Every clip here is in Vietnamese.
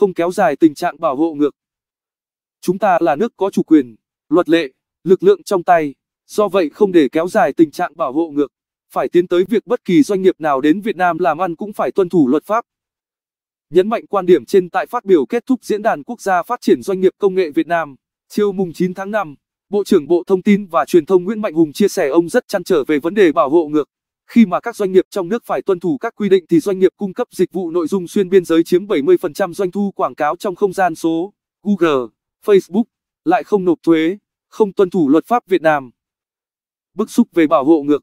không kéo dài tình trạng bảo hộ ngược. Chúng ta là nước có chủ quyền, luật lệ, lực lượng trong tay, do vậy không để kéo dài tình trạng bảo hộ ngược, phải tiến tới việc bất kỳ doanh nghiệp nào đến Việt Nam làm ăn cũng phải tuân thủ luật pháp. Nhấn mạnh quan điểm trên tại phát biểu kết thúc diễn đàn quốc gia phát triển doanh nghiệp công nghệ Việt Nam, chiều mùng 9 tháng 5, Bộ trưởng Bộ Thông tin và Truyền thông Nguyễn Mạnh Hùng chia sẻ ông rất chăn trở về vấn đề bảo hộ ngược. Khi mà các doanh nghiệp trong nước phải tuân thủ các quy định thì doanh nghiệp cung cấp dịch vụ nội dung xuyên biên giới chiếm 70% doanh thu quảng cáo trong không gian số. Google, Facebook lại không nộp thuế, không tuân thủ luật pháp Việt Nam. Bức xúc về bảo hộ ngược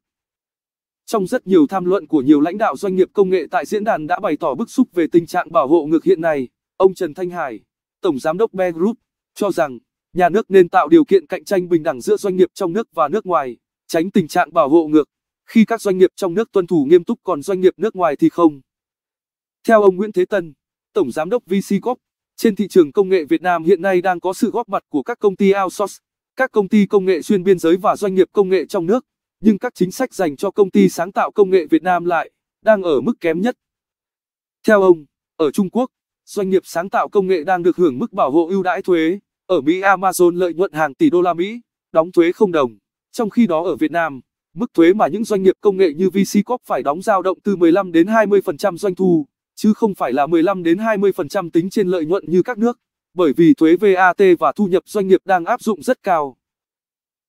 trong rất nhiều tham luận của nhiều lãnh đạo doanh nghiệp công nghệ tại diễn đàn đã bày tỏ bức xúc về tình trạng bảo hộ ngược hiện nay, ông Trần Thanh Hải, Tổng Giám đốc Bear Group, cho rằng nhà nước nên tạo điều kiện cạnh tranh bình đẳng giữa doanh nghiệp trong nước và nước ngoài, tránh tình trạng bảo hộ ngược khi các doanh nghiệp trong nước tuân thủ nghiêm túc còn doanh nghiệp nước ngoài thì không. Theo ông Nguyễn Thế Tân, Tổng Giám đốc VC Corp, trên thị trường công nghệ Việt Nam hiện nay đang có sự góp mặt của các công ty outsource, các công ty công nghệ xuyên biên giới và doanh nghiệp công nghệ trong nước, nhưng các chính sách dành cho công ty sáng tạo công nghệ Việt Nam lại đang ở mức kém nhất. Theo ông, ở Trung Quốc, doanh nghiệp sáng tạo công nghệ đang được hưởng mức bảo hộ ưu đãi thuế, ở Mỹ Amazon lợi nhuận hàng tỷ đô la Mỹ, đóng thuế không đồng, trong khi đó ở Việt Nam Mức thuế mà những doanh nghiệp công nghệ như VC Corp phải đóng dao động từ 15 đến 20% doanh thu, chứ không phải là 15 đến 20% tính trên lợi nhuận như các nước, bởi vì thuế VAT và thu nhập doanh nghiệp đang áp dụng rất cao.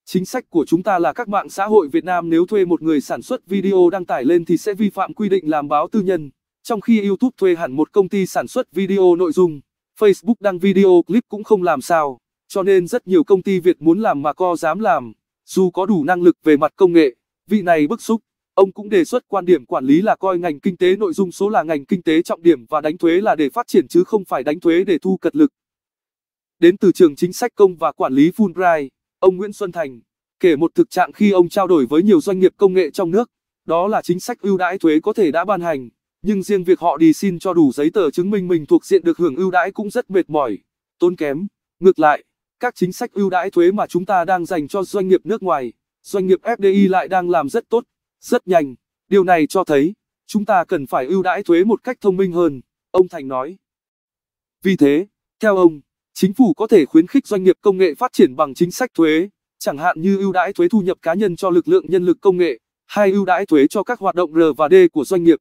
Chính sách của chúng ta là các mạng xã hội Việt Nam nếu thuê một người sản xuất video đăng tải lên thì sẽ vi phạm quy định làm báo tư nhân, trong khi YouTube thuê hẳn một công ty sản xuất video nội dung, Facebook đăng video clip cũng không làm sao, cho nên rất nhiều công ty Việt muốn làm mà co dám làm, dù có đủ năng lực về mặt công nghệ. Vị này bức xúc, ông cũng đề xuất quan điểm quản lý là coi ngành kinh tế nội dung số là ngành kinh tế trọng điểm và đánh thuế là để phát triển chứ không phải đánh thuế để thu cật lực. Đến từ trường chính sách công và quản lý Fulbright, ông Nguyễn Xuân Thành kể một thực trạng khi ông trao đổi với nhiều doanh nghiệp công nghệ trong nước, đó là chính sách ưu đãi thuế có thể đã ban hành, nhưng riêng việc họ đi xin cho đủ giấy tờ chứng minh mình thuộc diện được hưởng ưu đãi cũng rất mệt mỏi, tốn kém. Ngược lại, các chính sách ưu đãi thuế mà chúng ta đang dành cho doanh nghiệp nước ngoài doanh nghiệp FDI lại đang làm rất tốt, rất nhanh. Điều này cho thấy, chúng ta cần phải ưu đãi thuế một cách thông minh hơn, ông Thành nói. Vì thế, theo ông, chính phủ có thể khuyến khích doanh nghiệp công nghệ phát triển bằng chính sách thuế, chẳng hạn như ưu đãi thuế thu nhập cá nhân cho lực lượng nhân lực công nghệ, hay ưu đãi thuế cho các hoạt động R và D của doanh nghiệp.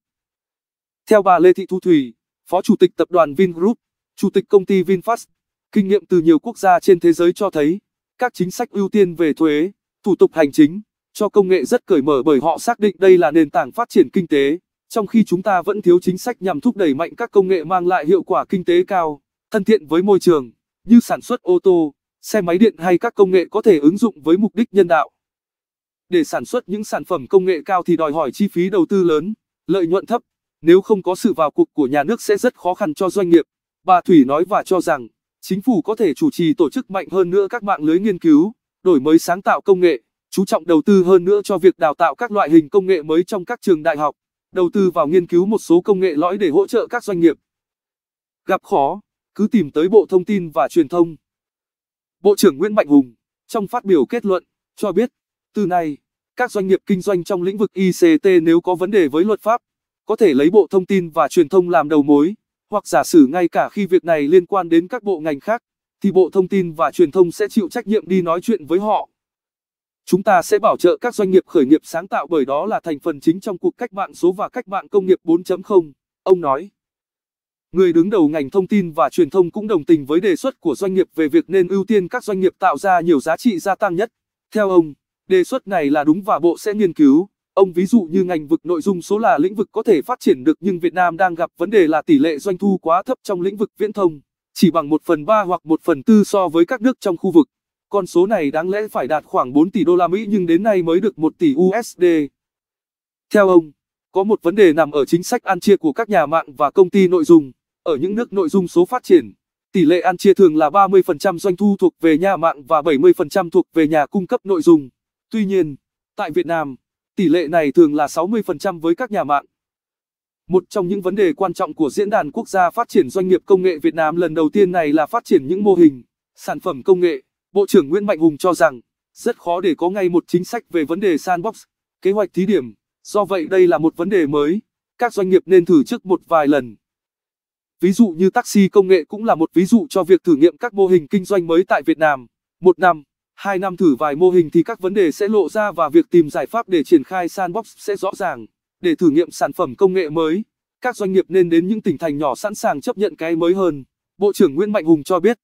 Theo bà Lê Thị Thu Thủy, Phó Chủ tịch Tập đoàn Vingroup, Chủ tịch công ty VinFast, kinh nghiệm từ nhiều quốc gia trên thế giới cho thấy, các chính sách ưu tiên về thuế, thủ tục hành chính, cho công nghệ rất cởi mở bởi họ xác định đây là nền tảng phát triển kinh tế. Trong khi chúng ta vẫn thiếu chính sách nhằm thúc đẩy mạnh các công nghệ mang lại hiệu quả kinh tế cao, thân thiện với môi trường, như sản xuất ô tô, xe máy điện hay các công nghệ có thể ứng dụng với mục đích nhân đạo. Để sản xuất những sản phẩm công nghệ cao thì đòi hỏi chi phí đầu tư lớn, lợi nhuận thấp, nếu không có sự vào cuộc của nhà nước sẽ rất khó khăn cho doanh nghiệp. Bà Thủy nói và cho rằng, chính phủ có thể chủ trì tổ chức mạnh hơn nữa các mạng lưới nghiên cứu đổi mới sáng tạo công nghệ, chú trọng đầu tư hơn nữa cho việc đào tạo các loại hình công nghệ mới trong các trường đại học, đầu tư vào nghiên cứu một số công nghệ lõi để hỗ trợ các doanh nghiệp. Gặp khó, cứ tìm tới Bộ Thông tin và Truyền thông. Bộ trưởng Nguyễn Mạnh Hùng, trong phát biểu kết luận, cho biết, từ nay, các doanh nghiệp kinh doanh trong lĩnh vực ICT nếu có vấn đề với luật pháp, có thể lấy Bộ Thông tin và Truyền thông làm đầu mối, hoặc giả sử ngay cả khi việc này liên quan đến các bộ ngành khác thì Bộ Thông tin và Truyền thông sẽ chịu trách nhiệm đi nói chuyện với họ. Chúng ta sẽ bảo trợ các doanh nghiệp khởi nghiệp sáng tạo bởi đó là thành phần chính trong cuộc cách mạng số và cách mạng công nghiệp 4.0, ông nói. Người đứng đầu ngành thông tin và truyền thông cũng đồng tình với đề xuất của doanh nghiệp về việc nên ưu tiên các doanh nghiệp tạo ra nhiều giá trị gia tăng nhất. Theo ông, đề xuất này là đúng và bộ sẽ nghiên cứu. Ông ví dụ như ngành vực nội dung số là lĩnh vực có thể phát triển được nhưng Việt Nam đang gặp vấn đề là tỷ lệ doanh thu quá thấp trong lĩnh vực viễn thông chỉ bằng 1 phần 3 hoặc 1 phần 4 so với các nước trong khu vực. Con số này đáng lẽ phải đạt khoảng 4 tỷ đô la Mỹ nhưng đến nay mới được 1 tỷ USD. Theo ông, có một vấn đề nằm ở chính sách ăn chia của các nhà mạng và công ty nội dung. Ở những nước nội dung số phát triển, tỷ lệ ăn chia thường là 30% doanh thu thuộc về nhà mạng và 70% thuộc về nhà cung cấp nội dung. Tuy nhiên, tại Việt Nam, tỷ lệ này thường là 60% với các nhà mạng. Một trong những vấn đề quan trọng của Diễn đàn Quốc gia Phát triển Doanh nghiệp Công nghệ Việt Nam lần đầu tiên này là phát triển những mô hình, sản phẩm công nghệ. Bộ trưởng Nguyễn Mạnh Hùng cho rằng, rất khó để có ngay một chính sách về vấn đề sandbox, kế hoạch thí điểm. Do vậy đây là một vấn đề mới, các doanh nghiệp nên thử trước một vài lần. Ví dụ như taxi công nghệ cũng là một ví dụ cho việc thử nghiệm các mô hình kinh doanh mới tại Việt Nam. Một năm, hai năm thử vài mô hình thì các vấn đề sẽ lộ ra và việc tìm giải pháp để triển khai sandbox sẽ rõ ràng. Để thử nghiệm sản phẩm công nghệ mới, các doanh nghiệp nên đến những tỉnh thành nhỏ sẵn sàng chấp nhận cái mới hơn. Bộ trưởng Nguyễn Mạnh Hùng cho biết,